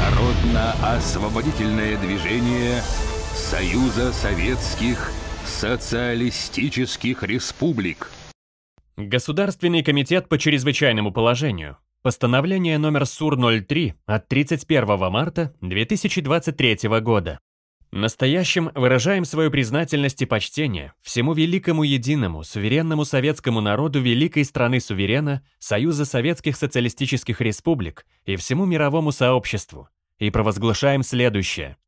Народно-освободительное движение Союза Советских Социалистических Республик. Государственный комитет по чрезвычайному положению. Постановление номер СУР-03 от 31 марта 2023 года. Настоящим выражаем свою признательность и почтение всему великому единому, суверенному советскому народу великой страны суверена, Союза Советских Социалистических Республик и всему мировому сообществу, и провозглашаем следующее.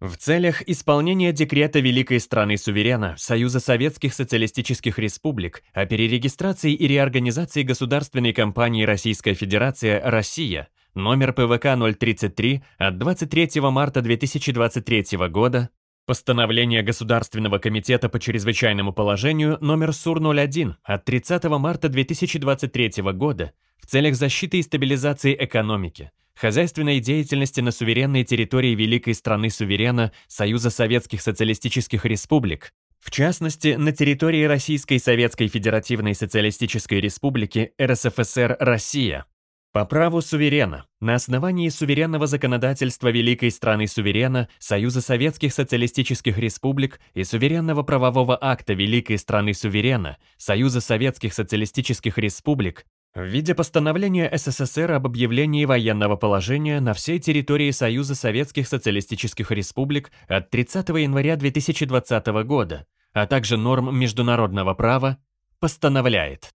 В целях исполнения декрета Великой страны суверена Союза Советских Социалистических Республик о перерегистрации и реорганизации государственной компании Российская Федерация «Россия» номер ПВК 033 от 23 марта 2023 года, постановление Государственного комитета по чрезвычайному положению номер СУР-01 от 30 марта 2023 года в целях защиты и стабилизации экономики, хозяйственной деятельности на суверенной территории великой страны-суверена Союза Советских Социалистических Республик, в частности, на территории Российской Советской Федеративной Социалистической Республики РСФСР Россия, по праву суверена, на основании суверенного законодательства Великой страны суверена, Союза Советских Социалистических Республик и суверенного правового акта Великой страны суверена, Союза Советских Социалистических Республик, в виде постановления СССР об объявлении военного положения на всей территории Союза Советских Социалистических Республик от 30 января 2020 года, а также норм международного права, постановляет.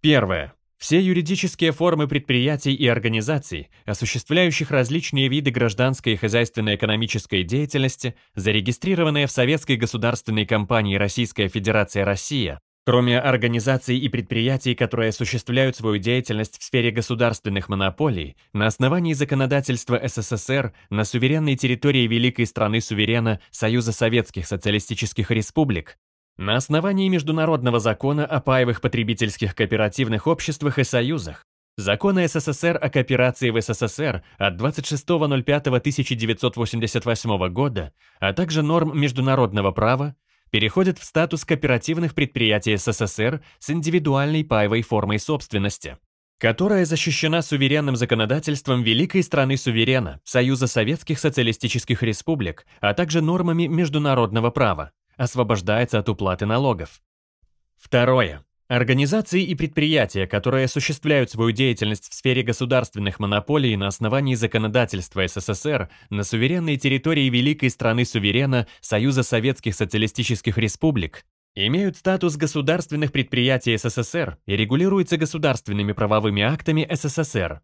Первое. Все юридические формы предприятий и организаций, осуществляющих различные виды гражданской и хозяйственно-экономической деятельности, зарегистрированные в Советской государственной компании Российская Федерация Россия, Кроме организаций и предприятий, которые осуществляют свою деятельность в сфере государственных монополий, на основании законодательства СССР на суверенной территории великой страны-суверена Союза Советских Социалистических Республик на основании международного закона о паевых потребительских кооперативных обществах и союзах, закона СССР о кооперации в СССР от 26.05.1988 года, а также норм международного права, переходят в статус кооперативных предприятий СССР с индивидуальной паевой формой собственности, которая защищена суверенным законодательством великой страны суверена, Союза Советских Социалистических Республик, а также нормами международного права освобождается от уплаты налогов. Второе. Организации и предприятия, которые осуществляют свою деятельность в сфере государственных монополий на основании законодательства СССР на суверенной территории великой страны-суверена Союза Советских Социалистических Республик, имеют статус государственных предприятий СССР и регулируются государственными правовыми актами СССР,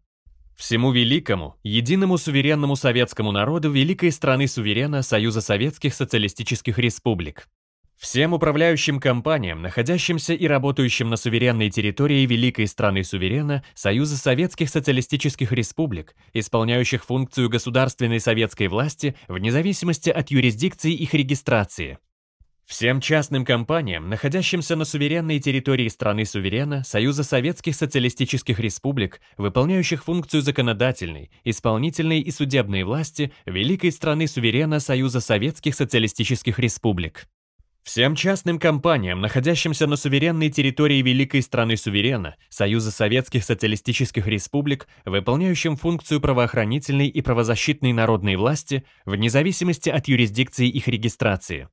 Всему великому, единому суверенному советскому народу великой страны суверена Союза Советских Социалистических Республик. Всем управляющим компаниям, находящимся и работающим на суверенной территории великой страны суверена Союза Советских Социалистических Республик, исполняющих функцию государственной советской власти вне зависимости от юрисдикции их регистрации, Всем частным компаниям, находящимся на суверенной территории страны-суверена Союза Советских Социалистических Республик, выполняющих функцию законодательной, исполнительной и судебной власти Великой страны-суверена Союза Советских Социалистических Республик. Всем частным компаниям, находящимся на суверенной территории Великой страны суверена, Союза Советских Социалистических Республик, выполняющим функцию правоохранительной и правозащитной народной власти, вне зависимости от юрисдикции их регистрации.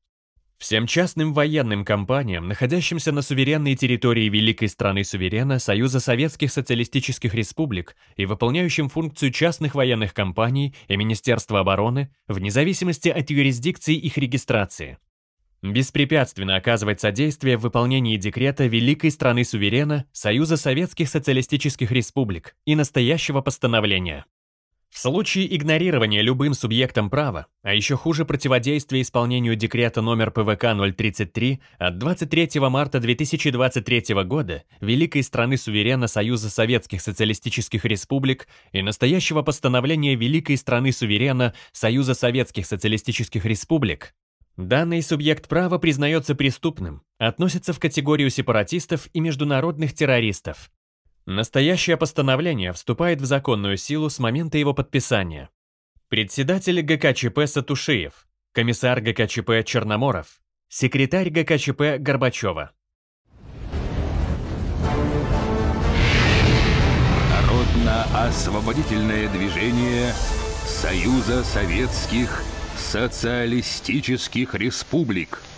Всем частным военным компаниям, находящимся на суверенной территории великой страны-суверена Союза Советских Социалистических Республик и выполняющим функцию частных военных компаний и Министерства обороны вне зависимости от юрисдикции их регистрации, беспрепятственно оказывать содействие в выполнении декрета великой страны-суверена Союза Советских Социалистических Республик и настоящего постановления. В случае игнорирования любым субъектом права, а еще хуже противодействия исполнению декрета номер ПВК 033 от 23 марта 2023 года Великой страны суверена Союза Советских Социалистических Республик и настоящего постановления Великой страны суверена Союза Советских Социалистических Республик, данный субъект права признается преступным, относится в категорию сепаратистов и международных террористов, Настоящее постановление вступает в законную силу с момента его подписания. Председатель ГКЧП Сатушиев, комиссар ГКЧП Черноморов, секретарь ГКЧП Горбачева. Народно-освободительное движение Союза Советских Социалистических Республик –